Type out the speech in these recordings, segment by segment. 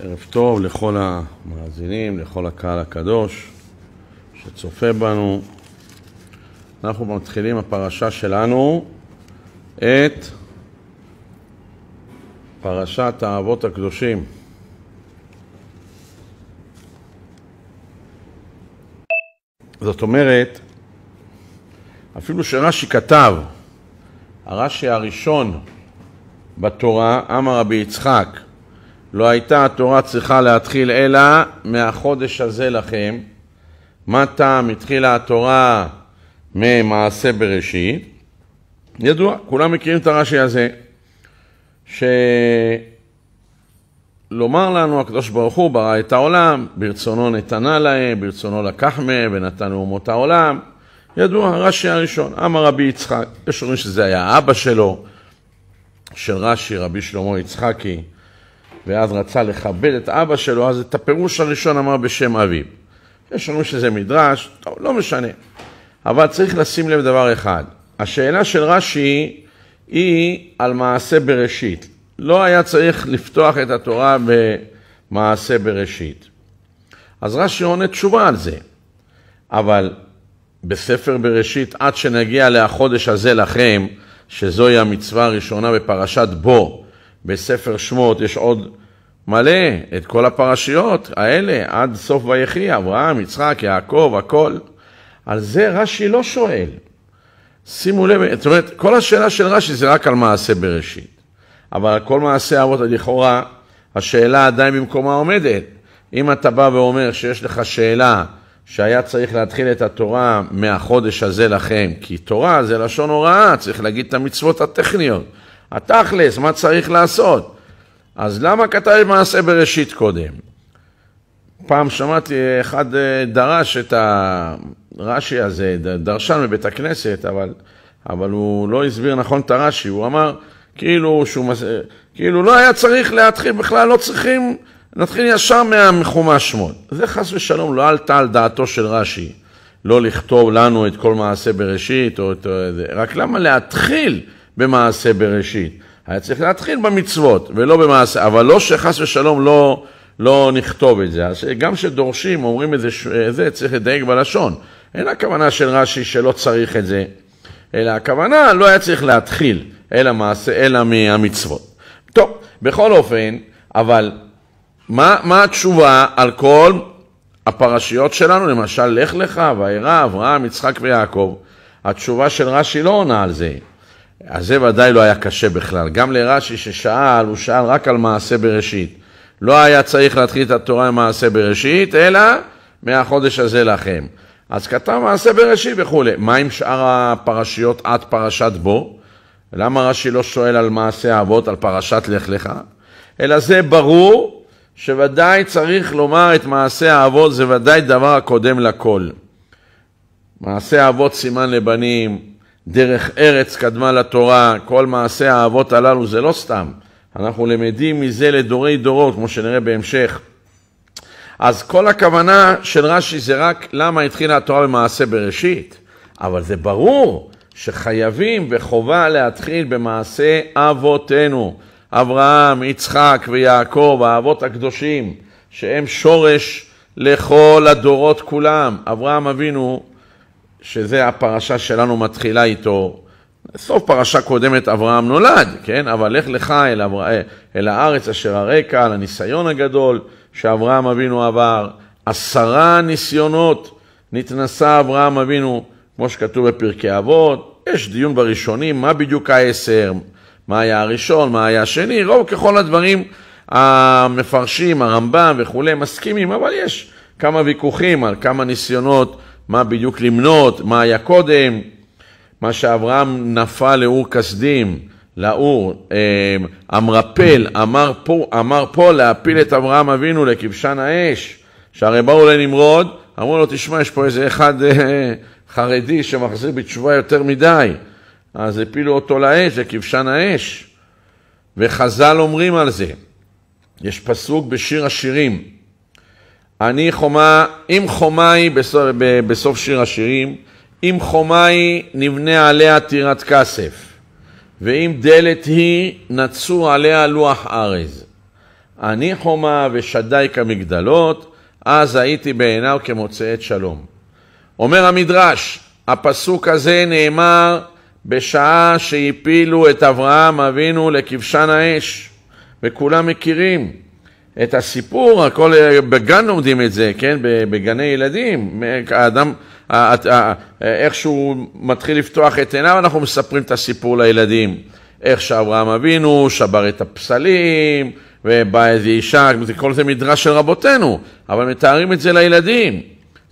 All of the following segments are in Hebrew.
ערב טוב לכל המאזינים, לכל הקהל הקדוש שצופה בנו. אנחנו מתחילים הפרשה שלנו את פרשת האבות הקדושים. זאת אומרת, אפילו שרש"י כתב, הרש"י הראשון בתורה, אמר רבי יצחק, לא הייתה התורה צריכה להתחיל אלא מהחודש הזה לכם. מה טעם התחילה התורה ממעשה בראשית? ידוע, כולם מכירים את הרש"י הזה, שלומר לנו הקדוש ברוך הוא ברא את העולם, ברצונו נתנה להם, ברצונו לקח מהם ונתן אומות העולם. ידוע, רש"י הראשון, אמר רבי יצחק, יש אומרים שזה היה אבא שלו, של רש"י, רבי שלמה יצחקי, ואז רצה לכבד את אבא שלו, אז את הפירוש הראשון אמר בשם אביו. יש לנו שזה מדרש, טוב, לא משנה. אבל צריך לשים לב דבר אחד, השאלה של רש"י היא על מעשה בראשית. לא היה צריך לפתוח את התורה במעשה בראשית. אז רש"י עונה תשובה על זה. אבל בספר בראשית, עד שנגיע לחודש הזה לכם, שזוהי המצווה הראשונה בפרשת בו, בספר שמות יש עוד מלא את כל הפרשיות האלה עד סוף ויחי, אברהם, יצחק, יעקב, הכל. על זה רש"י לא שואל. שימו לב, זאת אומרת, כל השאלה של רש"י זה רק על מעשה בראשית. אבל כל מעשה אבות לכאורה, השאלה עדיין במקומה עומדת. אם אתה בא ואומר שיש לך שאלה שהיה צריך להתחיל את התורה מהחודש הזה לכם, כי תורה זה לשון הוראה, צריך להגיד את המצוות הטכניות. התכלס, מה צריך לעשות? אז למה כתב מעשה בראשית קודם? פעם שמעתי, אחד אה, דרש את הרש"י הזה, דרשן מבית הכנסת, אבל, אבל הוא לא הסביר נכון את הרש"י, הוא אמר כאילו, שהוא, כאילו לא היה צריך להתחיל, בכלל לא צריכים, נתחיל ישר מהחומש שמות. זה חס ושלום לא עלתה על דעתו של רש"י, לא לכתוב לנו את כל מעשה בראשית, או את, אה, רק למה להתחיל? במעשה בראשית. היה צריך להתחיל במצוות ולא במעשה, אבל לא שחס ושלום לא, לא נכתוב את זה. אז גם כשדורשים, אומרים את זה, זה צריך לדייק בלשון. אין הכוונה של רש"י שלא צריך את זה, אלא הכוונה לא היה צריך להתחיל אל המעשה, אלא מהמצוות. טוב, בכל אופן, אבל מה, מה התשובה על כל הפרשיות שלנו, למשל, לך לך, ואירע, אברהם, יצחק ויעקב? התשובה של רש"י לא עונה על זה. אז זה ודאי לא היה קשה בכלל. גם לרש"י ששאל, הוא שאל רק על מעשה בראשית. לא היה צריך להתחיל את התורה עם מעשה בראשית, אלא מהחודש הזה לכם. אז כתב מעשה בראשית וכולי. מה עם שאר הפרשיות עד פרשת בו? למה רש"י לא שואל על מעשה האבות, על פרשת לך לך? אלא זה ברור שוודאי צריך לומר את מעשה האבות, זה ודאי דבר הקודם לכל. מעשה האבות סימן לבנים, דרך ארץ קדמה לתורה, כל מעשי האבות הללו, זה לא סתם. אנחנו למדים מזה לדורי דורות, כמו שנראה בהמשך. אז כל הכוונה של רש"י זה רק למה התחילה התורה במעשה בראשית, אבל זה ברור שחייבים וחובה להתחיל במעשה אבותינו, אברהם, יצחק ויעקב, האבות הקדושים, שהם שורש לכל הדורות כולם. אברהם אבינו שזה הפרשה שלנו מתחילה איתו. סוף פרשה קודמת אברהם נולד, כן? אבל לך לך אל, אבר... אה, אל הארץ אשר הרקע, על הניסיון הגדול שאברהם אבינו עבר. עשרה ניסיונות נתנסה אברהם אבינו, כמו שכתוב בפרקי אבות. יש דיון בראשונים, מה בדיוק העשר, מה היה הראשון, מה היה השני, רוב ככל הדברים המפרשים, הרמב"ם וכולי, מסכימים, אבל יש כמה ויכוחים על כמה ניסיונות. מה בדיוק למנות, מה היה קודם, מה שאברהם נפל לאור כסדים, לאור, אמרפל, אמ, אמר פה, אמר פה להפיל את אברהם אבינו לכבשן האש, שהרי באו לנמרוד, אמרו לו, תשמע, יש פה איזה אחד אה, חרדי שמחזיר בתשובה יותר מדי, אז הפילו אותו לאש, לכבשן האש. וחז"ל אומרים על זה. יש פסוק בשיר השירים, אני חומה, אם חומה היא בסוף, בסוף שיר השירים, אם חומה היא נבנה עליה טירת כסף, ואם דלת היא נצו עליה לוח ארז. אני חומה ושדי כמגדלות, אז הייתי בעיניו כמוצאת שלום. אומר המדרש, הפסוק הזה נאמר בשעה שהפילו את אברהם אבינו לכבשן האש, וכולם מכירים. את הסיפור, הכל, אה, בגן לומדים את זה, כן? בגני ילדים. האדם, איך שהוא מתחיל לפתוח את עיניו, אנחנו מספרים את הסיפור לילדים. איך שאברהם אבינו שבר את הפסלים, ובא איזה אישה, כל זה מדרש של רבותינו, אבל מתארים את זה לילדים.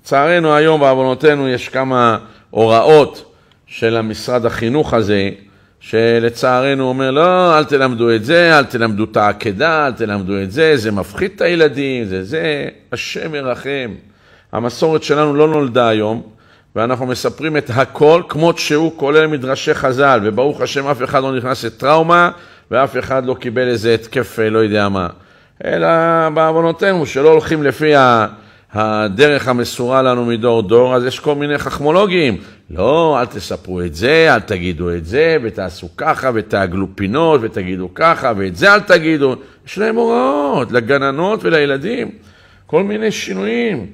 לצערנו היום, בעוונותינו, יש כמה הוראות של המשרד החינוך הזה, שלצערנו אומר, לא, אל תלמדו את זה, אל תלמדו את העקדה, אל תלמדו את זה, זה מפחיד את הילדים, זה זה, השם ירחם. המסורת שלנו לא נולדה היום, ואנחנו מספרים את הכל כמות שהוא, כולל מדרשי חז"ל, וברוך השם אף אחד לא נכנס לטראומה, ואף אחד לא קיבל איזה התקף אה, לא יודע מה. אלא בעוונותינו, שלא הולכים לפי ה... הדרך המסורה לנו מדור דור, אז יש כל מיני חכמולוגים לא, אל תספרו את זה, אל תגידו את זה, ותעשו ככה, ותעגלו פינות, ותגידו ככה, ואת זה אל תגידו. יש להם הוראות, לגננות ולילדים, כל מיני שינויים.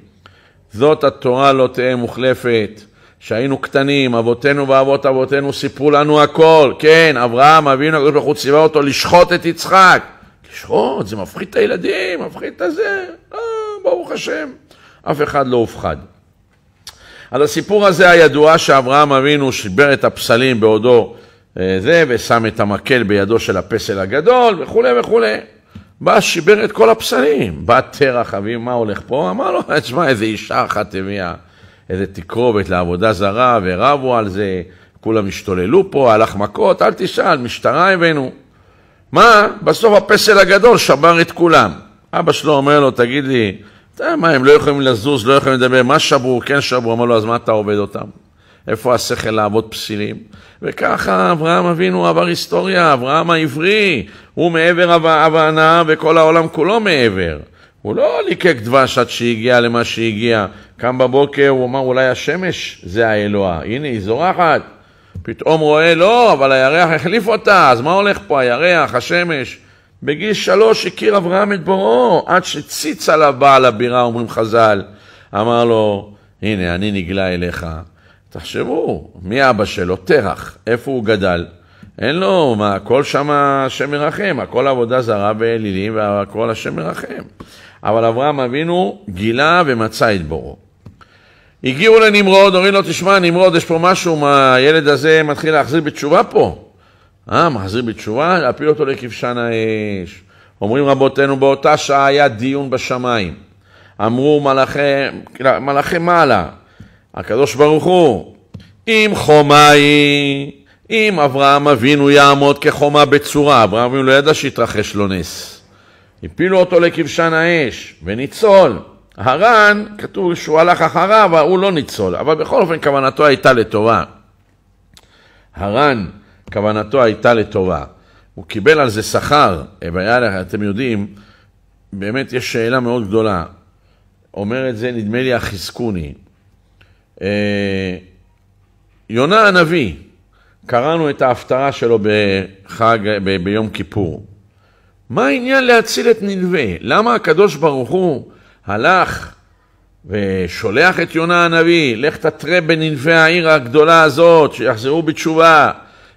זאת התורה לא תהא מוחלפת. שהיינו קטנים, אבותינו ואבות אבותינו סיפרו לנו הכל. כן, אברהם אבינו, הקדוש ברוך הוא ציווה אותו לשחוט את יצחק. לשחוט, זה מפחיד את הילדים, מפחיד את הזה. אה, ברוך השם, אף אחד לא הופחד. אז הסיפור הזה הידוע שאברהם אבינו שיבר את הפסלים בעודו אה, זה, ושם את המקל בידו של הפסל הגדול וכולי וכולי. בא, שיבר את כל הפסלים. בא תרח אביו, מה הולך פה? אמר לו, תשמע, איזה אישה אחת הביאה איזה תקרובת לעבודה זרה, ורבו על זה, כולם השתוללו פה, הלך מכות, אל תשאל, משטרה הבאנו. מה? בסוף הפסל הגדול שבר את כולם. אבא שלו אומר לו, תגיד לי, אתה יודע מה, הם לא יכולים לזוז, לא יכולים לדבר, מה שברו, כן שברו, אמר לו, אז מה אתה עובד אותם? איפה השכל לעבוד פסילים? וככה אברהם אבינו עבר היסטוריה, אברהם העברי, הוא מעבר הבנה וכל העולם כולו מעבר. הוא לא ליקק דבש עד שהגיע למה שהגיע. קם בבוקר, הוא אמר, אולי השמש זה האלוה, הנה היא זורחת. פתאום רואה, לא, אבל הירח החליף אותה, אז מה הולך פה, הירח, השמש? בגיל שלוש הכיר אברהם את בוראו, עד שציץ עליו בעל הבירה, אומרים חז"ל, אמר לו, הנה, אני נגלה אליך. תחשבו, מי אבא שלו? תרח, איפה הוא גדל? אין לו, מה, הכל שם השם מרחם, הכל עבודה זרה באלילים והכל השם מרחם. אבל אברהם אבינו גילה ומצא את בוראו. הגיעו לנמרוד, אומרים לו, תשמע, נמרוד, יש פה משהו, מה, הילד הזה מתחיל להחזיר בתשובה פה. אה, מחזיר בתשובה, להפיל אותו לכבשן האש. אומרים רבותינו, באותה שעה היה דיון בשמיים. אמרו מלאכי, מלאכי מעלה, הקדוש ברוך הוא, אם חומה היא, אם אברהם אבינו יעמוד כחומה בצורה, אברהם אבינו לא ידע שהתרחש לו נס. הפילו אותו לכבשן האש, וניצול. הרן, כתוב שהוא הלך אחריו, הוא לא ניצול, אבל בכל אופן כוונתו הייתה לטובה. הרן, כוונתו הייתה לטובה. הוא קיבל על זה שכר, והיה, אתם יודעים, באמת יש שאלה מאוד גדולה. אומר את זה, נדמה לי, החזקוני. אה, יונה הנביא, קראנו את ההפטרה שלו בחג, ב, ביום כיפור. מה העניין להציל את נלווה? למה הקדוש ברוך הוא הלך ושולח את יונה הנביא, לך תתרה בנלווה העיר הגדולה הזאת, שיחזרו בתשובה,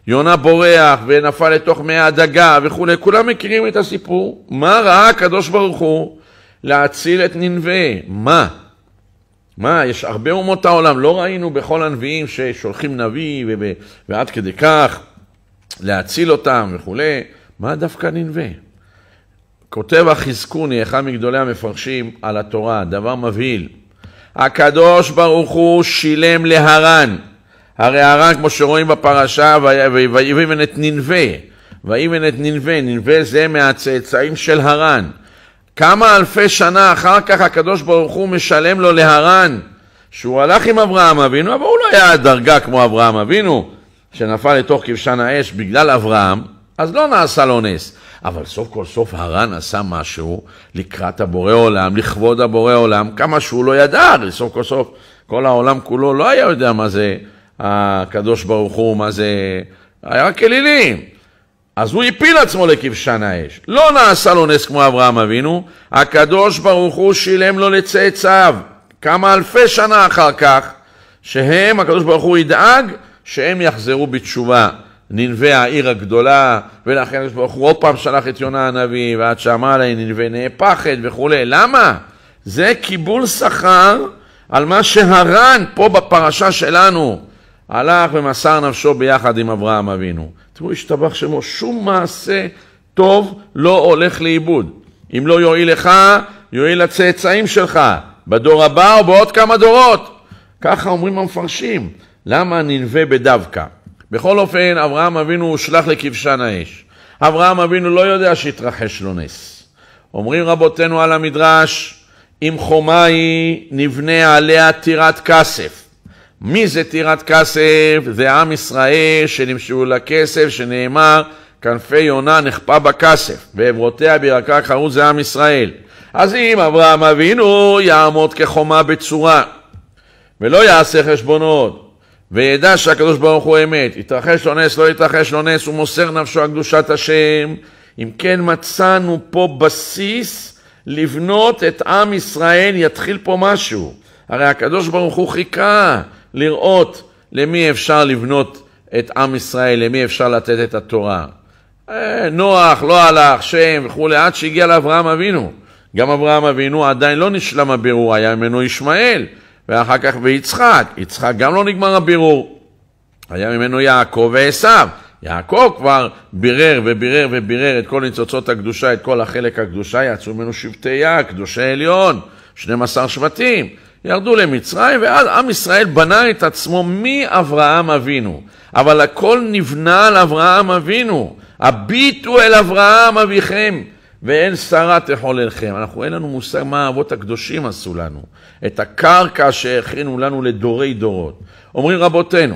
יונה בורח ונפל לתוך מי הדגה וכולי, כולם מכירים את הסיפור. מה ראה הקדוש ברוך הוא להציל את ננבה? מה? מה, יש הרבה אומות העולם, לא ראינו בכל הנביאים ששולחים נביא ועד כדי כך להציל אותם וכולי, מה דווקא ננבה? כותב החזקוני, אחד מגדולי המפרשים על התורה, דבר מבהיל. הקדוש ברוך הוא שילם להרן הרי הרע, כמו שרואים בפרשה, ויבן את ננבה, ויבן את ננבה, ננבה זה מהצאצאים של הרן. כמה אלפי שנה אחר כך הקדוש ברוך הוא משלם לו להרן, שהוא הלך עם אברהם אבינו, אבל הוא לא היה דרגה כמו אברהם אבינו, שנפל לתוך כבשן האש בגלל אברהם, אז לא נעשה לו נס. אבל סוף כל סוף הרן עשה משהו לקראת הבורא עולם, לכבוד הבורא עולם, כמה שהוא לא ידע, סוף כל סוף כל העולם כולו לא היה יודע מה זה הקדוש ברוך הוא, מה זה, היה רק אלילים. אז הוא הפיל עצמו לכבשן האש. לא נעשה לו נס כמו אברהם אבינו, הקדוש ברוך הוא שילם לו לצאצאיו כמה אלפי שנה אחר כך, שהם, הקדוש ברוך הוא ידאג שהם יחזרו בתשובה. ננבה העיר הגדולה, ולכן הקדוש ברוך הוא עוד פעם שלח את יונה הנביא, ועד שאמר להם ננבה נהפכת וכולי. למה? זה קיבול שכר על מה שהר"ן פה בפרשה שלנו הלך ומסר נפשו ביחד עם אברהם אבינו. תראו, השתבח שמו, שום מעשה טוב לא הולך לאיבוד. אם לא יועיל לך, יועיל לצאצאים שלך, בדור הבא או בעוד כמה דורות. ככה אומרים המפרשים, למה ננבה בדווקא? בכל אופן, אברהם אבינו הושלך לכבשן האש. אברהם אבינו לא יודע שהתרחש לו נס. אומרים רבותינו על המדרש, אם חומה היא, נבנה עליה טירת כסף. מי זה טירת כסף? זה עם ישראל שנמשאו לכסף, שנאמר, כנפי יונה נכפה בכסף, ועברותיה בירקה חרוץ זה עם ישראל. אז אם אברהם אבינו יעמוד כחומה בצורה, ולא יעשה חשבונות, וידע שהקדוש ברוך הוא אמת, יתרחש לו נס, לא יתרחש לו נס, הוא מוסר נפשו על קדושת השם. אם כן מצאנו פה בסיס לבנות את עם ישראל, יתחיל פה משהו. הרי הקדוש ברוך הוא חיכה לראות למי אפשר לבנות את עם ישראל, למי אפשר לתת את התורה. אה, נוח, לא הלך, שם וכולי, עד שהגיע לאברהם אבינו. גם אברהם אבינו עדיין לא נשלם הבירור, היה ממנו ישמעאל, ואחר כך ביצחק. יצחק גם לא נגמר הבירור. היה ממנו יעקב ועשו. יעקב כבר בירר ובירר ובירר את כל ניצוצות הקדושה, את כל החלק הקדושה, יצאו ממנו שבטי יעק, קדושי עליון, 12 שבטים. ירדו למצרים, ואז עם ישראל בנה את עצמו מאברהם אבינו. אבל הכל נבנה על אברהם אבינו. הביטו אל אברהם אביכם, ואין שרה תחוללכם. אנחנו, אין לנו מושג מה האבות הקדושים עשו לנו. את הקרקע שהכינו לנו לדורי דורות. אומרים רבותינו,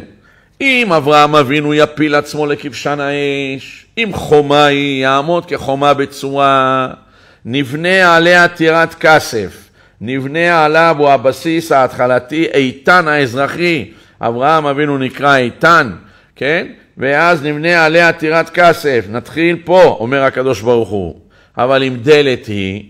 אם אברהם אבינו יפיל עצמו לכבשן האש, אם חומה היא, יעמוד כחומה בצורה, נבנה עליה טירת כסף. נבנה עליו הוא הבסיס ההתחלתי, איתן האזרחי, אברהם אבינו נקרא איתן, כן? ואז נבנה עליה עתירת כסף, נתחיל פה, אומר הקדוש ברוך הוא. אבל אם דלת היא,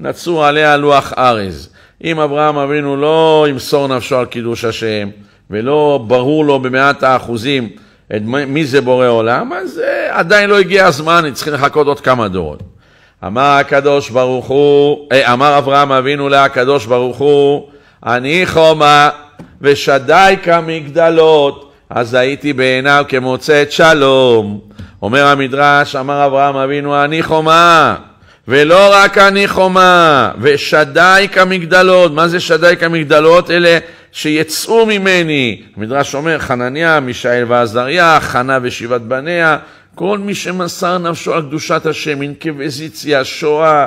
נצאו עליה לוח ארז. אם אברהם אבינו לא ימסור נפשו על קידוש השם, ולא ברור לו במאת האחוזים את מי זה בורא עולם, אז אה, עדיין לא הגיע הזמן, צריכים לחכות עוד כמה דורות. אמר הקדוש ברוך הוא, אי, אה, אמר אברהם אבינו להקדוש ברוך הוא, אני חומה ושדי כמגדלות, אז הייתי בעיניו כמוצאת שלום. אומר המדרש, אמר אברהם אבינו, אני חומה, ולא רק אני חומה, ושדי כמגדלות. מה זה שדי כמגדלות? אלה שיצאו ממני. המדרש אומר, חנניה, מישאל ועזריה, חנה ושבעת בניה, כל מי שמסר נפשו על קדושת השם, אינקוויזיציה, שואה,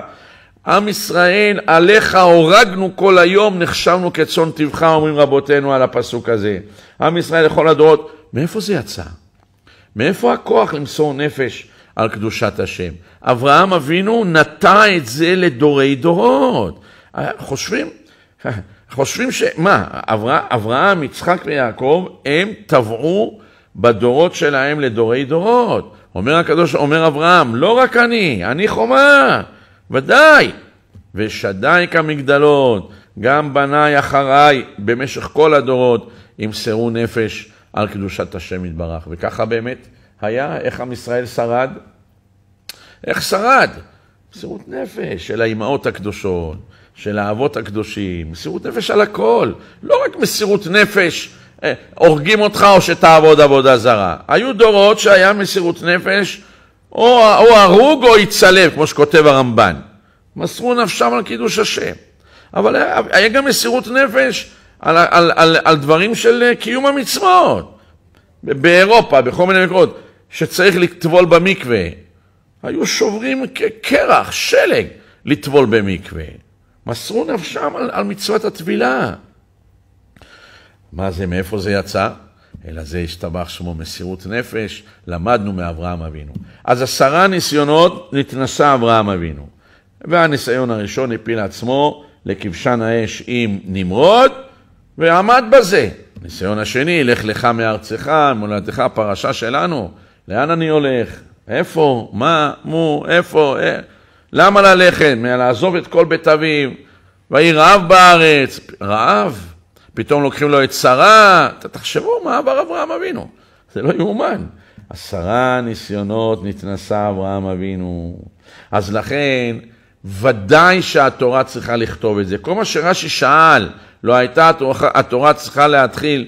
עם ישראל, עליך הורגנו כל היום, נחשבנו כצאן טבחה, אומרים רבותינו על הפסוק הזה. עם ישראל לכל הדורות, מאיפה זה יצא? מאיפה הכוח למסור נפש על קדושת השם? אברהם אבינו נטע את זה לדורי דורות. חושבים, חושבים ש... מה, אברהם, יצחק ויעקב, הם טבעו בדורות שלהם לדורי דורות. אומר הקדוש, אומר אברהם, לא רק אני, אני חומה, ודאי. ושדי כמגדלות, גם בניי אחריי במשך כל הדורות ימסרו נפש על קדושת השם יתברך. וככה באמת היה, איך עם ישראל שרד? איך שרד? מסירות נפש של האימהות הקדושות, של האבות הקדושים, מסירות נפש על הכל, לא רק מסירות נפש אה, הורגים אותך או שתעבוד עבודה זרה. היו דורות שהיה מסירות נפש, או, או הרוג או יצלב, כמו שכותב הרמב"ן. מסרו נפשם על קידוש השם. אבל היה, היה גם מסירות נפש על, על, על, על, על דברים של אה, קיום המצוות. באירופה, בכל מיני מקומות, שצריך לטבול במקווה. היו שוברים קרח, שלג, לטבול במקווה. מסרו נפשם על, על מצוות הטבילה. מה זה, מאיפה זה יצא? אלא זה השתבח שמו מסירות נפש, למדנו מאברהם אבינו. אז עשרה ניסיונות נתנסה אברהם אבינו. והניסיון הראשון הפיל עצמו לכבשן האש עם נמרוד, ועמד בזה. ניסיון השני, לך לך מארצך, מולדתך, פרשה שלנו, לאן אני הולך? איפה? מה? מו? איפה? אה? למה ללכת? לעזוב את כל בית אביו, ויהי רעב בארץ. רעב? פתאום לוקחים לו את שרה, תחשבו מה עבר אברהם אבינו, זה לא יאומן. עשרה ניסיונות נתנסה אברהם אבינו. אז לכן, ודאי שהתורה צריכה לכתוב את זה. כל מה שרש"י שאל, לא הייתה התורה, התורה צריכה להתחיל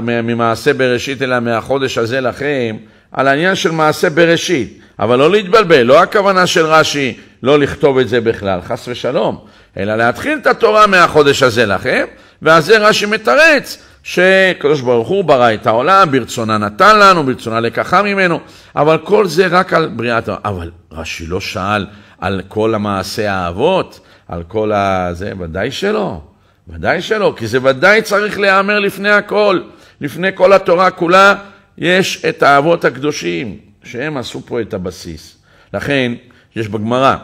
ממעשה בראשית, אלא מהחודש הזה לכם, על העניין של מעשה בראשית. אבל לא להתבלבל, לא הכוונה של רש"י לא לכתוב את זה בכלל, חס ושלום, אלא להתחיל את התורה מהחודש הזה לכם, ואז זה רש"י מתרץ, שקדוש ברוך הוא ברא את העולם, ברצונה נתן לנו, ברצונה לקחה ממנו, אבל כל זה רק על בריאת העולם. אבל רש"י לא שאל על כל המעשה האבות, על כל ה... זה, ודאי שלא, ודאי שלא, כי זה ודאי צריך להיאמר לפני הכל, לפני כל התורה כולה, יש את האבות הקדושים, שהם עשו פה את הבסיס. לכן, יש בגמרא,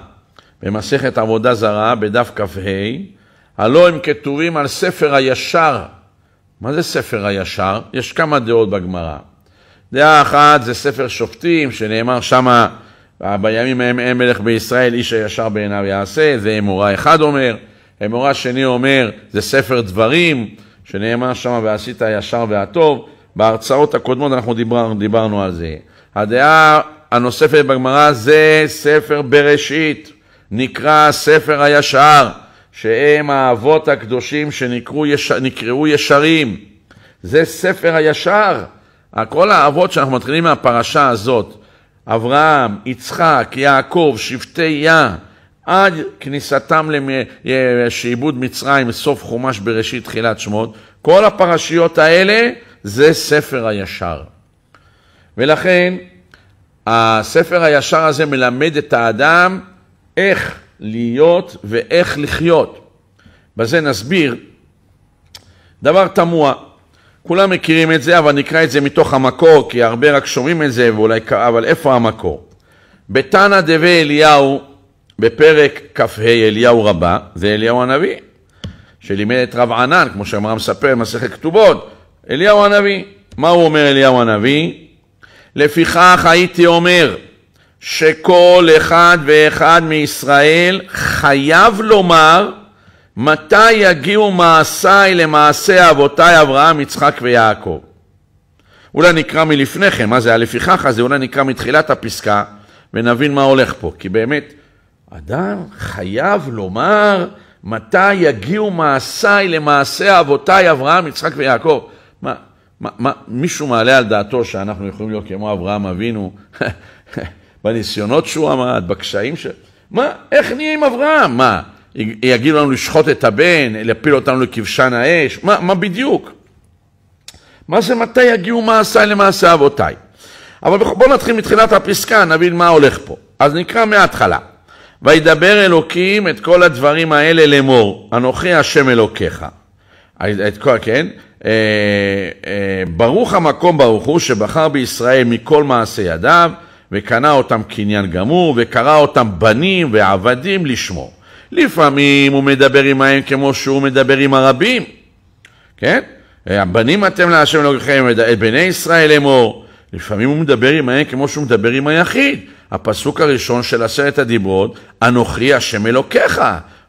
במסכת עבודה זרה, בדף כ"ה, הלא הם כתובים על ספר הישר. מה זה ספר הישר? יש כמה דעות בגמרא. דעה אחת זה ספר שופטים, שנאמר שמה, בימים ההם אין מלך בישראל, איש הישר בעיניו יעשה, זה אמורה אחד אומר. אמורה שני אומר, זה ספר דברים, שנאמר שמה, ועשית הישר והטוב. בהרצאות הקודמות אנחנו דיבר, דיברנו על זה. הדעה הנוספת בגמרא זה ספר בראשית, נקרא ספר הישר. שהם האבות הקדושים שנקראו יש, ישרים. זה ספר הישר. כל האבות שאנחנו מתחילים מהפרשה הזאת, אברהם, יצחק, יעקב, שבטי יה, עד כניסתם לשעבוד מצרים, סוף חומש בראשית תחילת שמות, כל הפרשיות האלה זה ספר הישר. ולכן הספר הישר הזה מלמד את האדם איך להיות ואיך לחיות. בזה נסביר דבר תמוה. כולם מכירים את זה, אבל נקרא את זה מתוך המקור, כי הרבה רק שומעים את זה, ואולי, אבל איפה המקור? בתנא דבי אליהו, בפרק כ"ה אליהו רבה, זה אליהו הנביא, שלימד את רב ענן, כמו שאמרה מספר במסכת כתובות, אליהו הנביא. מה הוא אומר אליהו הנביא? לפיכך הייתי אומר, שכל אחד ואחד מישראל חייב לומר מתי יגיעו מעשיי למעשי אבותיי אברהם, יצחק ויעקב. אולי נקרא מלפני כן, מה זה הלפיכך הזה, אולי נקרא מתחילת הפסקה ונבין מה הולך פה, כי באמת אדם חייב לומר מתי יגיעו מעשיי למעשי אבותיי אברהם, יצחק ויעקב. מה, מה, מה, מישהו מעלה על דעתו שאנחנו יכולים להיות כמו אברהם אבינו? בניסיונות שהוא עמד, בקשיים ש... מה, איך נהיה עם אברהם? מה, יגידו לנו לשחוט את הבן, להפיל אותנו לכבשן האש? מה, מה בדיוק? מה זה מתי יגיעו מעשיי למעשי אבותיי? אבל בואו נתחיל מתחילת הפסקה, נבין מה הולך פה. אז נקרא מההתחלה. וידבר אלוקים את כל הדברים האלה לאמור, אנוכי השם אלוקיך. את כל, כן? אה, אה, ברוך המקום ברוך הוא שבחר בישראל מכל מעשי ידיו, וקנה אותם קניין גמור, וקרא אותם בנים ועבדים לשמו. לפעמים הוא מדבר עמהם כמו שהוא מדבר עם הרבים, כן? הבנים אתם להשם אלוהיכם, את בני ישראל אמור. לפעמים הוא מדבר עמהם כמו שהוא מדבר עם היחיד. הפסוק הראשון של עשרת הדיברות, אנוכי השם אלוקיך.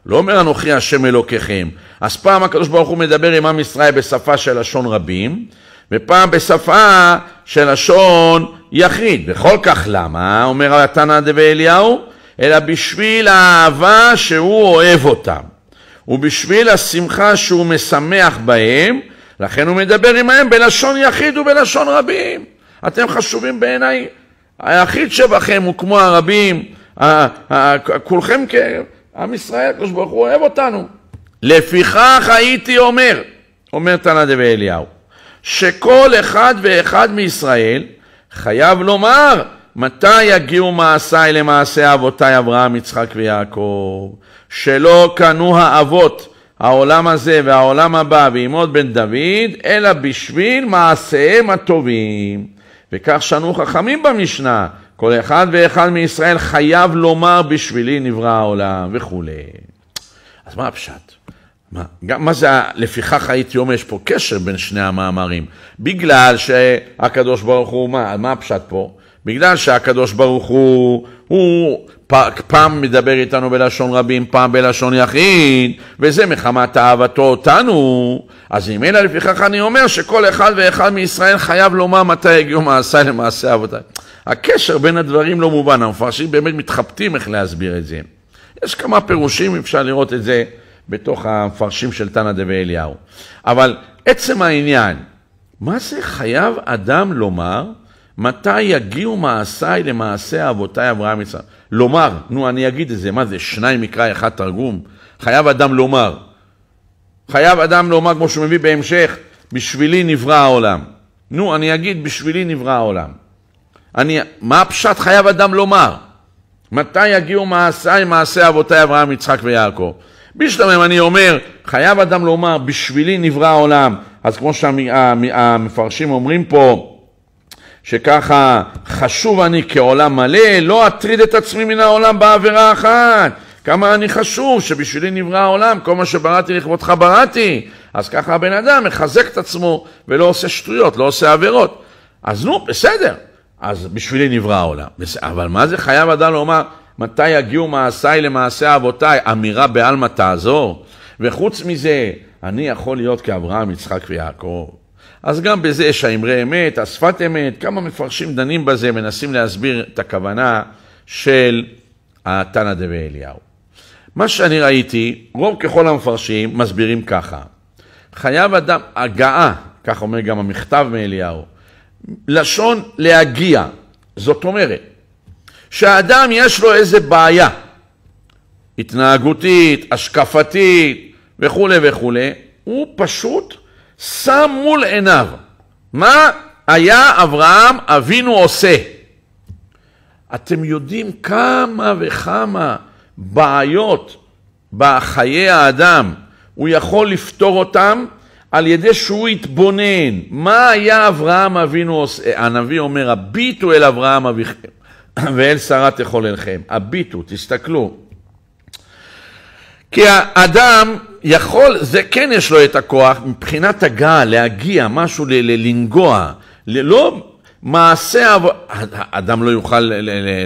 לא אומר אנוכי השם אלוקיכם. אז פעם הקדוש ברוך הוא מדבר עם עם ישראל בשפה של לשון רבים, ופעם בשפה של לשון יחיד. וכל כך למה, אומר התנא דבי אליהו, אלא בשביל האהבה שהוא אוהב אותם, ובשביל השמחה שהוא משמח בהם, לכן הוא מדבר עמהם בלשון יחיד ובלשון רבים. אתם חשובים בעיניי, היחיד שבכם הוא כמו הרבים, כולכם כעם ישראל, הקדוש ברוך הוא אוהב אותנו. לפיכך הייתי אומר, אומר תנא דבי אליהו, שכל אחד ואחד מישראל חייב לומר מתי יגיעו מעשיי למעשה אבותיי אברהם, יצחק ויעקב, שלא קנו האבות העולם הזה והעולם הבא וימות בן דוד, אלא בשביל מעשיהם הטובים. וכך שנו חכמים במשנה, כל אחד ואחד מישראל חייב לומר בשבילי נברא העולם וכולי. אז מה הפשט? מה, גם מה זה, לפיכך הייתי אומר, יש פה קשר בין שני המאמרים. בגלל שהקדוש ברוך הוא, מה, מה הפשט פה? בגלל שהקדוש ברוך הוא, הוא פעם מדבר איתנו בלשון רבים, פעם בלשון יחיד, וזה מחמת אהבתו אותנו. אז אם אלא לפיכך אני אומר שכל אחד ואחד מישראל חייב לומר מתי הגיעו מעשי למעשה אבותיי. הקשר בין הדברים לא מובן, המפרשים באמת מתחבטים איך להסביר את זה. יש כמה פירושים, אפשר לראות את זה. בתוך המפרשים של תנא דבי אליהו. אבל עצם העניין, מה זה חייב אדם לומר, מתי יגיעו מעשיי למעשה אבותיי אברהם יצחק? לומר, נו אני אגיד את זה, מה זה, שניים מקרא אחד תרגום? חייב אדם לומר. חייב אדם לומר, כמו שהוא מביא בהמשך, בשבילי נברא העולם. נו, אני אגיד, בשבילי נברא העולם. אני, מה הפשט חייב אדם לומר? מתי יגיעו מעשיי, מעשי אבותיי אברהם, יצחק ויעקב? בשלמם אני אומר, חייב אדם לומר, בשבילי נברא העולם. אז כמו שהמפרשים אומרים פה, שככה חשוב אני כעולם מלא, לא אטריד את עצמי מן העולם בעבירה אחת. כמה אני חשוב שבשבילי נברא העולם, כל מה שבראתי לכבודך בראתי. אז ככה הבן אדם מחזק את עצמו ולא עושה שטויות, לא עושה עבירות. אז נו, בסדר, אז בשבילי נברא העולם. אבל מה זה חייב אדם לומר, מתי יגיעו מעשיי למעשי אבותיי? אמירה בעלמא תעזור. וחוץ מזה, אני יכול להיות כאברהם, יצחק ויעקב. אז גם בזה יש האמרי אמת, השפת אמת, כמה מפרשים דנים בזה, מנסים להסביר את הכוונה של התנא דבי אליהו. מה שאני ראיתי, רוב ככל המפרשים מסבירים ככה. חייב אדם הגעה, כך אומר גם המכתב מאליהו, לשון להגיע. זאת אומרת, שהאדם יש לו איזה בעיה התנהגותית, השקפתית וכולי וכולי, הוא פשוט שם מול עיניו מה היה אברהם אבינו עושה. אתם יודעים כמה וכמה בעיות בחיי האדם הוא יכול לפתור אותם על ידי שהוא יתבונן. מה היה אברהם אבינו עושה? הנביא אומר, הביטו אל אברהם אביכם. ואל שרה תחוללכם. הביטו, תסתכלו. כי האדם יכול, זה כן יש לו את הכוח מבחינת הגעה, להגיע, משהו ללנגוע, לא מעשה, האדם לא יוכל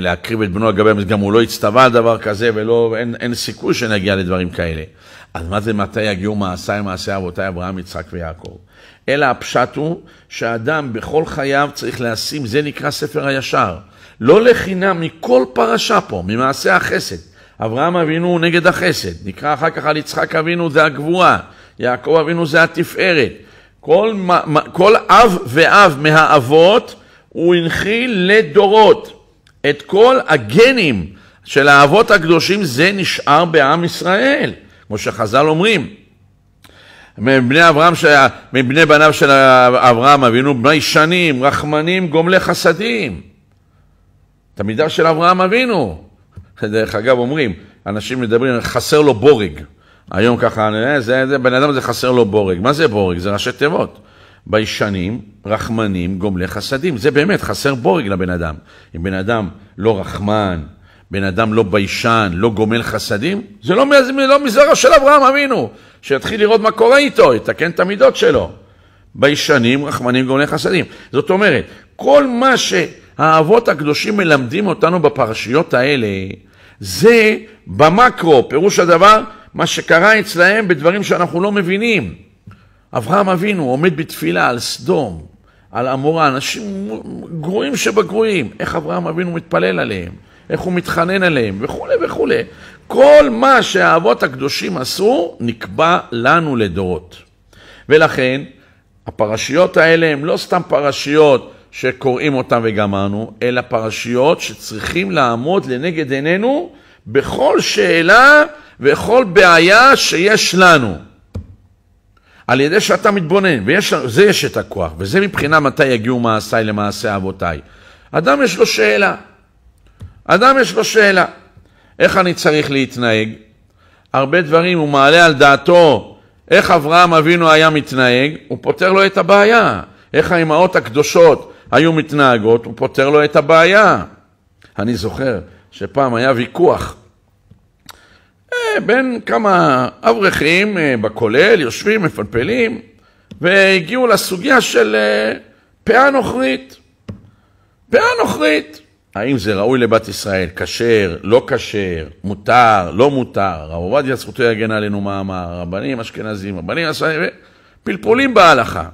להקריב את בנו הגבי, גם הוא לא הצטווה על דבר כזה ולא, אין, אין סיכוי שנגיע לדברים כאלה. אז מה זה מתי יגיעו מעשי מעשי אבותי אברהם, יצחק ויעקב? אלא הפשט הוא שהאדם בכל חייו צריך להשים, זה נקרא ספר הישר. לא לחינם מכל פרשה פה, ממעשה החסד. אברהם אבינו הוא נגד החסד, נקרא אחר כך על יצחק אבינו זה הגבורה, יעקב אבינו זה התפארת. כל, כל אב ואב מהאבות הוא הנחיל לדורות. את כל הגנים של האבות הקדושים זה נשאר בעם ישראל, כמו שחז"ל אומרים. מבני אברהם, ש... מבני בניו של אברהם אבינו, בני שנים, רחמנים, גומלי חסדים. תלמידיו של אברהם אבינו. דרך אגב, אומרים, אנשים מדברים, חסר לו בורג. היום ככה, זה, אה, זה, זה, בן אדם הזה חסר לו בורג. מה זה בורג? זה ראשי תיבות. ביישנים, רחמנים, גומלי חסדים. זה באמת, חסר בורג לבן אדם. אם בן אדם לא רחמן, בן אדם לא ביישן, לא גומל חסדים, זה לא, לא מזרע של אברהם אבינו. שיתחיל לראות מה קורה איתו, יתקן את המידות שלו. ביישנים, רחמנים גאוני חסדים. זאת אומרת, כל מה שהאבות הקדושים מלמדים אותנו בפרשיות האלה, זה במקרו, פירוש הדבר, מה שקרה אצלהם בדברים שאנחנו לא מבינים. אברהם אבינו עומד בתפילה על סדום, על עמורה, אנשים גרועים שבגרועים, איך אברהם אבינו מתפלל עליהם, איך הוא מתחנן עליהם, וכולי וכולי. כל מה שהאבות הקדושים עשו, נקבע לנו לדורות. ולכן, הפרשיות האלה הן לא סתם פרשיות שקוראים אותן וגמרנו, אלא פרשיות שצריכים לעמוד לנגד עינינו בכל שאלה וכל בעיה שיש לנו. על ידי שאתה מתבונן, וזה יש את הכוח, וזה מבחינה מתי יגיעו מעשיי למעשה אבותיי. אדם יש לו שאלה. אדם יש לו שאלה. איך אני צריך להתנהג? הרבה דברים הוא מעלה על דעתו איך אברהם אבינו היה מתנהג, הוא פותר לו את הבעיה. איך האימהות הקדושות היו מתנהגות, הוא פותר לו את הבעיה. אני זוכר שפעם היה ויכוח אה, בין כמה אברכים אה, בכולל, יושבים, מפלפלים, והגיעו לסוגיה של אה, פאה נוכרית. פאה נוכרית. האם זה ראוי לבת ישראל, כשר, לא כשר, מותר, לא מותר, הרב עובדיה זכותו יגן עלינו מה אמר, רבנים אשכנזים, רבנים אשכנזים, פלפולים בהלכה.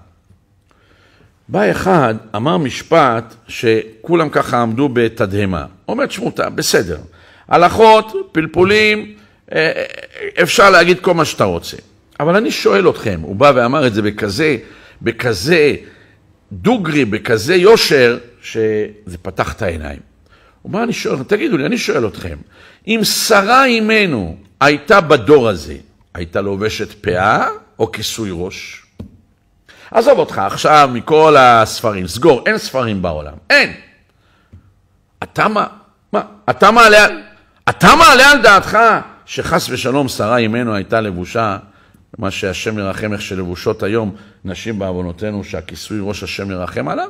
בא אחד, אמר משפט שכולם ככה עמדו בתדהמה. אומרת שמותה, בסדר. הלכות, פלפולים, אה, אה, אפשר להגיד כל מה שאתה רוצה. אבל אני שואל אתכם, הוא בא ואמר את זה בכזה, בכזה דוגרי, בכזה יושר, שזה פתח את העיניים. ומה אני שואל, תגידו לי, אני שואל אתכם, אם שרה אימנו הייתה בדור הזה, הייתה לובשת פאה או כיסוי ראש? עזוב אותך עכשיו מכל הספרים, סגור, אין ספרים בעולם, אין. אתה מה, מה, אתה מעלה, אתה מעלה על דעתך שחס ושלום שרה אימנו הייתה לבושה, מה שהשם ירחם איך שלבושות היום נשים בעוונותינו, שהכיסוי ראש השם ירחם עליו?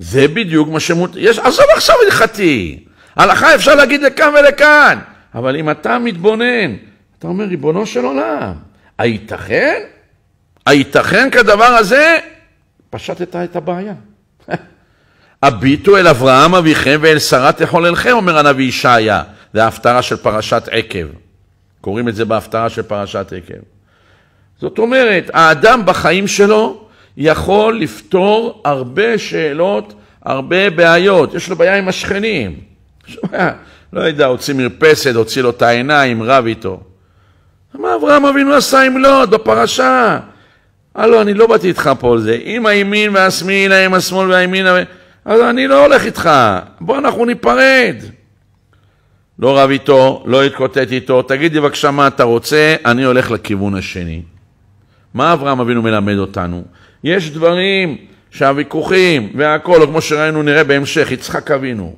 זה בדיוק מה שמות... יש, עזוב עכשיו הלכתי, הלכה אפשר להגיד לכאן ולכאן, אבל אם אתה מתבונן, אתה אומר, ריבונו של עולם, הייתכן? הייתכן כדבר הזה? פשטת את הבעיה. הביטו אל אברהם אביכם ואל שרה תחוללכם, אומר הנביא ישעיה. זה ההפטרה של פרשת עקב. קוראים את זה בהפטרה של פרשת עקב. זאת אומרת, האדם בחיים שלו יכול לפתור הרבה שאלות, הרבה בעיות. יש לו בעיה עם השכנים. לא יודע, הוציא מרפסת, הוציא לו את העיניים, רב איתו. מה אברהם אבינו עשה עם לוד בפרשה? הלו, אני לא באתי איתך פה על זה. אם הימין והשמאל, אם השמאל והימין, אז אני לא הולך איתך. בוא, אנחנו ניפרד. לא רב איתו, לא התקוטט איתו, תגיד לי בבקשה מה אתה רוצה, אני הולך לכיוון השני. מה אברהם אבינו מלמד אותנו? יש דברים שהוויכוחים והכל, או כמו שראינו נראה בהמשך, יצחק אבינו,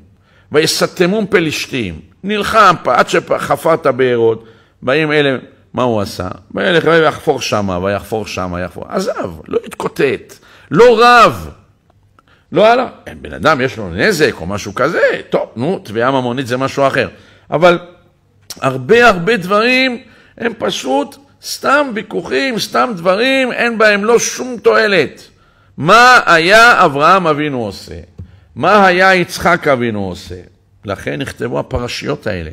ויסתמום פלישתים, נלחם עד שחפר את הבארות, באים אלה, מה הוא עשה? וילך ויחפור שמה, ויחפור שמה, יחפור. עזב, לא התקוטט, לא רב. לא הלאה, אין בן אדם יש לו נזק או משהו כזה, טוב, נו, תביעה ממונית זה משהו אחר. אבל הרבה הרבה דברים הם פשוט סתם ויכוחים, סתם דברים, אין בהם לא שום תועלת. מה היה אברהם אבינו עושה? מה היה יצחק אבינו עושה? לכן נכתבו הפרשיות האלה.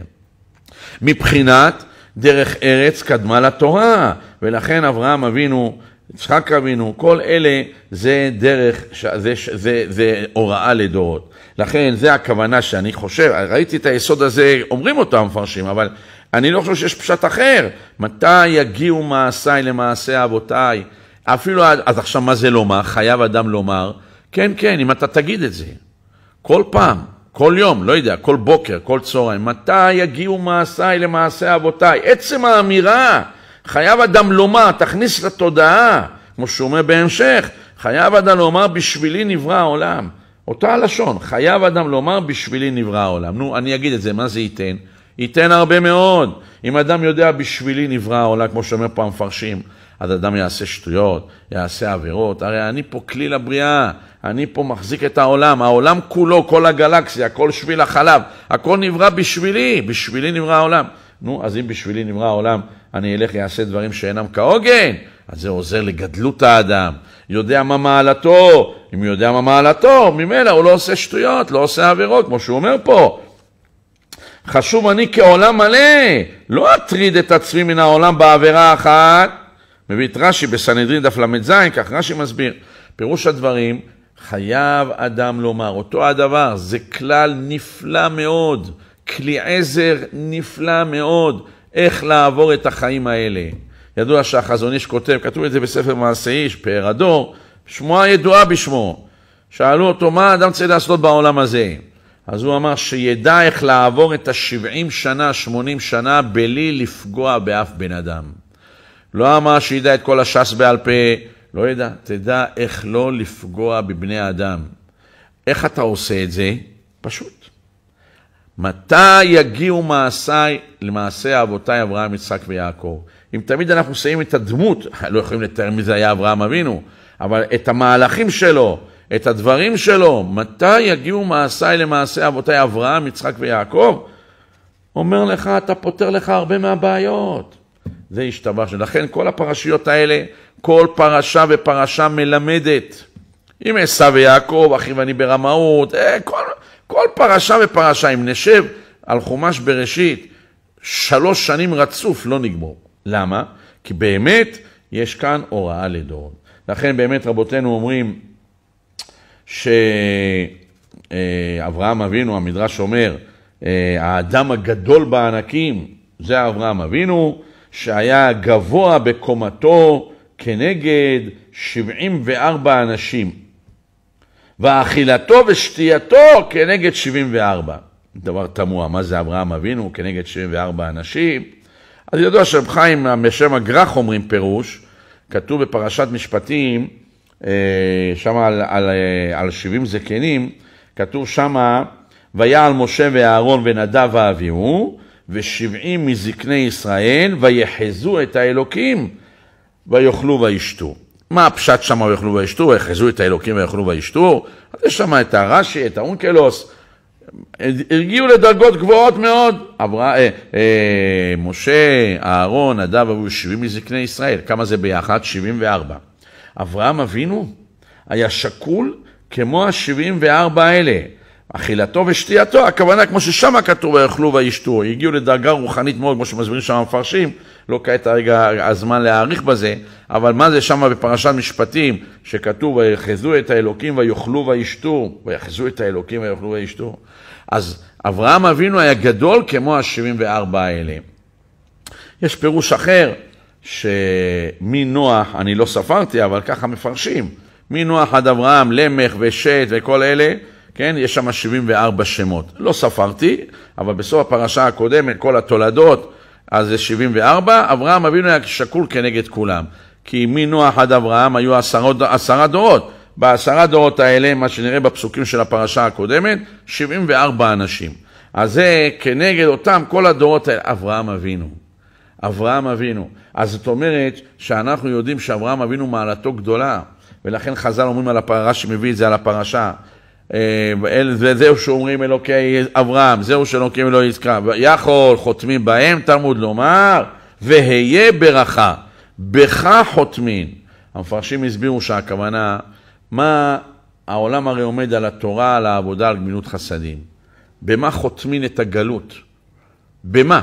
מבחינת דרך ארץ קדמה לתורה, ולכן אברהם אבינו, יצחק אבינו, כל אלה זה דרך, זה, זה, זה זה הוראה לדורות. לכן זה הכוונה שאני חושב, ראיתי את היסוד הזה, אומרים אותו המפרשים, אבל אני לא חושב שיש פשט אחר. מתי יגיעו מעשיי למעשי אבותיי? אפילו, אז עכשיו מה זה לומר? חייב אדם לומר, כן, כן, אם אתה תגיד את זה. כל פעם, כל יום, לא יודע, כל בוקר, כל צהריים, מתי יגיעו מעשיי למעשי אבותיי? עצם האמירה, חייב אדם לומר, תכניס לתודעה, כמו שהוא אומר בהמשך, חייב אדם לומר, בשבילי נברא העולם. אותה הלשון, חייב אדם לומר, בשבילי נברא העולם. נו, אני אגיד את זה, מה זה ייתן? ייתן הרבה מאוד. אם אדם יודע בשבילי נברא העולם, כמו שאומר פה המפרשים, אז אדם יעשה שטויות, יעשה עבירות. הרי אני פה כלי לבריאה, אני פה מחזיק את העולם. העולם כולו, כל הגלקסיה, כל שביל החלב, הכל נברא בשבילי, בשבילי נברא העולם. נו, אז אם בשבילי נברא העולם, אני אלך יעשה דברים שאינם כהוגן, אז זה עוזר לגדלות האדם. יודע מה מעלתו, אם הוא יודע מה מעלתו, ממילא הוא לא עושה שטויות, לא עושה עבירות, כמו שהוא אומר פה. חשוב אני כעולם מלא, לא אטריד את עצמי מן העולם בעבירה אחת. מביא את רש"י בסנהדרין דף ל"ז, כך רש"י מסביר. פירוש הדברים, חייב אדם לומר, אותו הדבר, זה כלל נפלא מאוד, כלי עזר נפלא מאוד, איך לעבור את החיים האלה. ידוע שהחזון איש כותב, כתוב את זה בספר מעשה איש, פאר הדור, שמועה ידועה בשמו. שאלו אותו, מה אדם צריך לעשות בעולם הזה? אז הוא אמר שידע איך לעבור את ה-70 שנה, 80 שנה, בלי לפגוע באף בן אדם. לא אמר שידע את כל הש"ס בעל פה, לא ידע. תדע איך לא לפגוע בבני אדם. איך אתה עושה את זה? פשוט. מתי יגיעו מעשיי למעשה אבותיי אברהם, יצחק ויעקב? אם תמיד אנחנו שמים את הדמות, לא יכולים לתאר מי זה היה אברהם אבינו, אבל את המהלכים שלו, את הדברים שלו, מתי יגיעו מעשיי למעשי אבותיי אברהם, יצחק ויעקב? אומר לך, אתה פותר לך הרבה מהבעיות. זה השתבשנו. לכן כל הפרשיות האלה, כל פרשה ופרשה מלמדת. עם עשיו ויעקב, אחי ואני ברמאות, אה, כל, כל פרשה ופרשה, אם נשב על חומש בראשית, שלוש שנים רצוף לא נגמור. למה? כי באמת יש כאן הוראה לדורון. לכן באמת רבותינו אומרים, שאברהם אבינו, המדרש אומר, אה, האדם הגדול בענקים, זה אברהם אבינו, שהיה גבוה בקומתו כנגד 74 אנשים, ואכילתו ושתייתו כנגד 74. דבר תמוה, מה זה אברהם אבינו כנגד 74 אנשים? אז ידוע שרב חיים, בשם הגר"ח אומרים פירוש, כתוב בפרשת משפטים, אה, שם על, על, אה, על 70 זקנים, כתוב שם, ויעל משה ואהרון ונדב ואביהו, ושבעים מזקני ישראל, ויחזו את האלוקים, ויאכלו וישתו. מה הפשט שם ויאכלו וישתו? ויחזו את האלוקים ויאכלו וישתו? אז יש שם את הרש"י, את האונקלוס. הגיעו לדרגות גבוהות מאוד. אברה, אה, אה, משה, אהרון, נדב, אבו, שבעים מזקני ישראל. כמה זה ביחד? שבעים 74. אברהם אבינו היה שקול כמו השבעים וארבע האלה. אכילתו ושתייתו, הכוונה כמו ששם כתוב ויאכלו וישתו, הגיעו לדרגה רוחנית מאוד, כמו שמסבירים שם המפרשים, לא כעת הרגע הזמן להאריך בזה, אבל מה זה שם בפרשת משפטים, שכתוב ויאחזו את האלוקים ויאכלו וישתו, ויאחזו את האלוקים ויאכלו וישתו. אז אברהם אבינו היה גדול כמו ה-74 האלה. יש פירוש אחר, שמנוח, אני לא ספרתי, אבל ככה מפרשים, מנוח עד אברהם, למך ושת וכל אלה, כן, יש שם 74 שמות. לא ספרתי, אבל בסוף הפרשה הקודמת, כל התולדות, אז זה 74, אברהם אבינו היה שקול כנגד כולם. כי מנוח עד אברהם היו עשרה, עשרה דורות. בעשרה דורות האלה, מה שנראה בפסוקים של הפרשה הקודמת, 74 אנשים. אז זה כנגד אותם כל הדורות האלה, אברהם אבינו. אברהם אבינו. אז זאת אומרת שאנחנו יודעים שאברהם אבינו מעלתו גדולה, ולכן חז"ל אומרים על הפרשה שמביא את זה על הפרשה. וזהו אה, שאומרים אלוקי אברהם, זהו שאלוקים אלוהי יזכר, יכול חותמים בהם, תלמוד לומר, והיה ברכה, בך חותמים. המפרשים הסבירו שהכוונה, מה העולם הרי עומד על התורה, על העבודה, על גמילות חסדים. במה חותמים את הגלות? במה?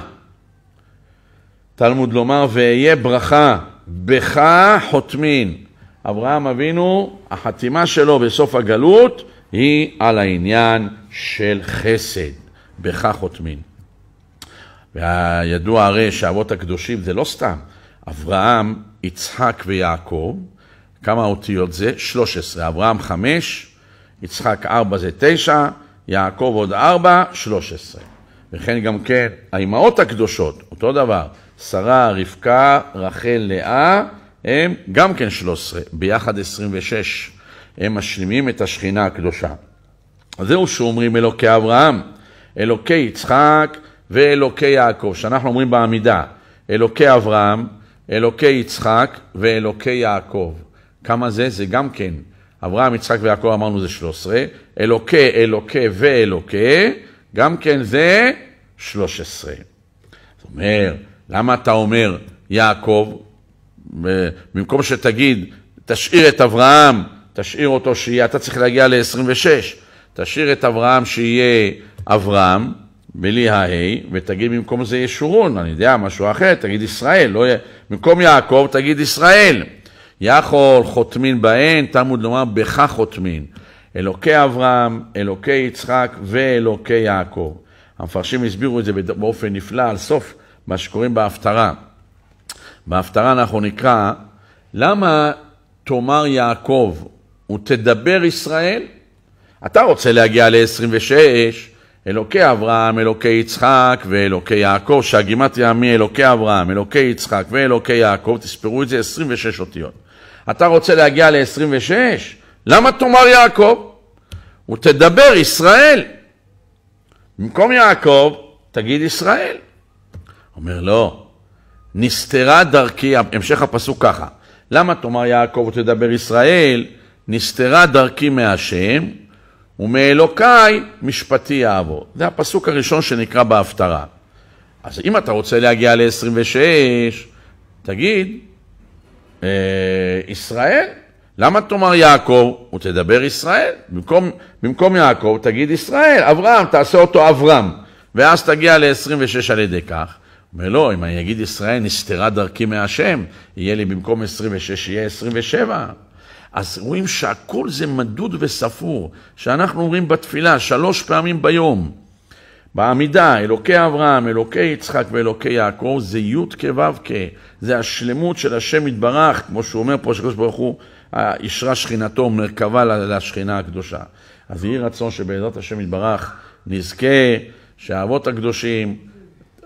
תלמוד לומר, ואהיה ברכה, בך חותמין. אברהם אבינו, החתימה שלו בסוף הגלות היא על העניין של חסד, בך חותמין. והידוע הרי שהאבות הקדושים זה לא סתם, אברהם, יצחק ויעקב, כמה אותיות זה? 13, אברהם 5, יצחק 4 זה 9, יעקב עוד 4, 13. וכן גם כן האימהות הקדושות, אותו דבר. שרה, רבקה, רחל, לאה, הם גם כן 13, ביחד 26. הם משלימים את השכינה הקדושה. אז זהו שאומרים אלוקי אברהם, אלוקי יצחק ואלוקי יעקב, שאנחנו אומרים בעמידה, אלוקי אברהם, אלוקי יצחק ואלוקי יעקב. כמה זה? זה גם כן. אברהם, יצחק ויעקב אמרנו זה 13, אלוקי, אלוקי ואלוקי, גם כן זה 13. זאת אומרת, למה אתה אומר יעקב, במקום שתגיד, תשאיר את אברהם, תשאיר אותו שיהיה, אתה צריך להגיע ל-26, תשאיר את אברהם שיהיה אברהם, בלי הה, ותגיד במקום זה ישורון, אני יודע, משהו אחר, תגיד ישראל, לא במקום יעקב תגיד ישראל. יכול חותמין בהן, תמוד לומר בך חותמין. אלוקי אברהם, אלוקי יצחק ואלוקי יעקב. המפרשים הסבירו את זה באופן נפלא על סוף מה שקוראים בהפטרה. בהפטרה אנחנו נקרא, למה תאמר יעקב ותדבר ישראל? אתה רוצה להגיע ל-26, אלוקי אברהם, אלוקי יצחק ואלוקי יעקב, שהגימטריה מאלוקי אברהם, אלוקי יצחק ואלוקי יעקב, תספרו את זה 26 אותיות. אתה רוצה להגיע ל-26? למה תאמר יעקב? ותדבר ישראל. במקום יעקב, תגיד ישראל. אומר, לא, נסתרה דרכי, המשך הפסוק ככה, למה תאמר יעקב ותדבר ישראל, נסתרה דרכי מהשם, ומאלוקיי משפטי יעבור. זה הפסוק הראשון שנקרא בהפטרה. אז אם אתה רוצה להגיע ל-26, תגיד, אה, ישראל, למה תאמר יעקב ותדבר ישראל? במקום, במקום יעקב תגיד ישראל, אברהם, תעשה אותו אברהם, ואז תגיע ל-26 על ידי כך. אומר, לא, אם אני אגיד ישראל נסתרה דרכי מהשם, יהיה לי במקום 26, יהיה 27. אז רואים שהכל זה מדוד וספור, שאנחנו אומרים בתפילה שלוש פעמים ביום. בעמידה, אלוקי אברהם, אלוקי יצחק ואלוקי יעקב, זה י' כו' כ', זה השלמות של השם יתברך, כמו שהוא אומר פה, שקדוש ברוך הוא, אישרה שכינתו מרכבה לשכינה הקדושה. אז יהי רצון שבעזרת השם יתברך נזכה שהאבות הקדושים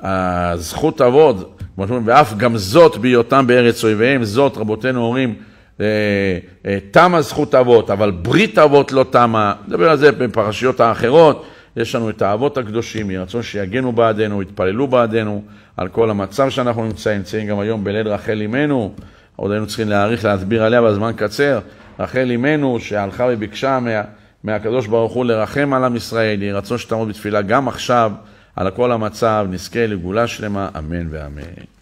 הזכות אבות, כמו שאומרים, ואף גם זאת בהיותם בארץ אויביהם, זאת רבותינו אומרים, תמה אה, אה, זכות אבות, אבל ברית אבות לא תמה, נדבר על זה בפרשיות האחרות, יש לנו את האבות הקדושים, יהי רצון שיגנו בעדנו, יתפללו בעדנו, על כל המצב שאנחנו נמצאים, נמצאים גם היום בליל רחל אימנו, עוד היינו צריכים להעריך, להסביר עליה בזמן קצר, רחל אימנו שהלכה וביקשה מה, מהקדוש ברוך הוא לרחם על עם ישראל, יהי רצון שתעמוד בתפילה גם עכשיו. על כל המצב, נזכה לגאולה שלמה, אמן ואמן.